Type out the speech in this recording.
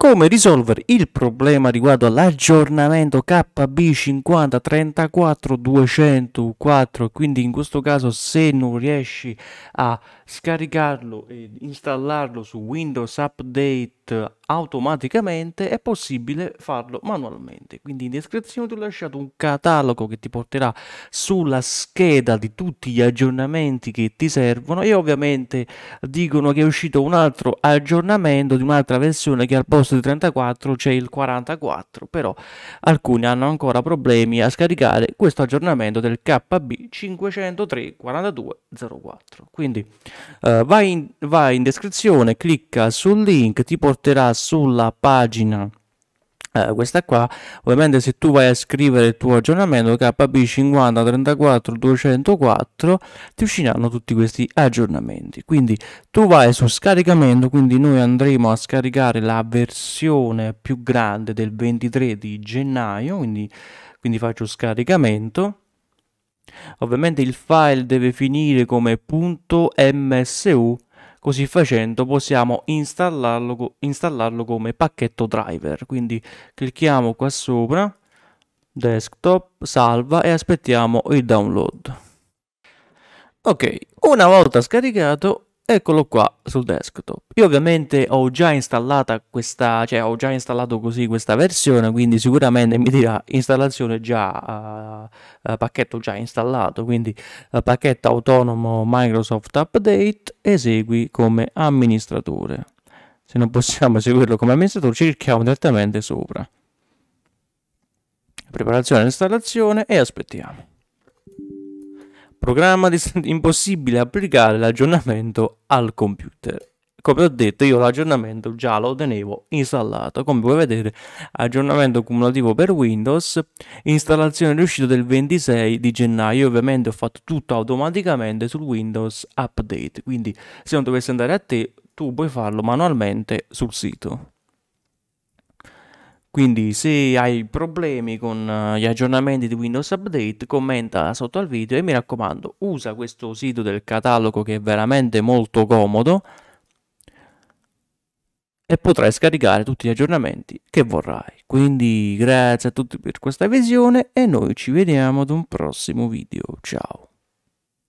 come risolvere il problema riguardo all'aggiornamento KB50 34 204 quindi in questo caso se non riesci a scaricarlo e installarlo su Windows Update eh, automaticamente, è possibile farlo manualmente. Quindi in descrizione ti ho lasciato un catalogo che ti porterà sulla scheda di tutti gli aggiornamenti che ti servono e ovviamente dicono che è uscito un altro aggiornamento di un'altra versione che al posto di 34 c'è il 44, però alcuni hanno ancora problemi a scaricare questo aggiornamento del KB 503 4204. Quindi eh, vai, in, vai in descrizione, clicca sul link, ti porterà porterà sulla pagina eh, questa qua ovviamente se tu vai a scrivere il tuo aggiornamento kb 50 34 204 ti usciranno tutti questi aggiornamenti quindi tu vai su scaricamento quindi noi andremo a scaricare la versione più grande del 23 di gennaio quindi, quindi faccio scaricamento ovviamente il file deve finire come .msu Così facendo possiamo installarlo, installarlo come pacchetto driver. Quindi clicchiamo qua sopra, desktop, salva e aspettiamo il download. Ok, una volta scaricato eccolo qua sul desktop. Io ovviamente ho già installata questa, cioè ho già installato così questa versione, quindi sicuramente mi dirà installazione già, uh, uh, pacchetto già installato, quindi uh, pacchetto autonomo Microsoft Update, esegui come amministratore. Se non possiamo eseguirlo come amministratore cerchiamo direttamente sopra. Preparazione e installazione e aspettiamo programma di impossibile applicare l'aggiornamento al computer. Come ho detto, io l'aggiornamento già lo tenevo installato. Come puoi vedere, aggiornamento cumulativo per Windows, installazione riuscita del 26 di gennaio. Ovviamente ho fatto tutto automaticamente sul Windows Update. Quindi, se non dovesse andare a te, tu puoi farlo manualmente sul sito. Quindi se hai problemi con eh, gli aggiornamenti di Windows Update commenta sotto al video e mi raccomando usa questo sito del catalogo che è veramente molto comodo e potrai scaricare tutti gli aggiornamenti che vorrai. Quindi grazie a tutti per questa visione e noi ci vediamo ad un prossimo video. Ciao!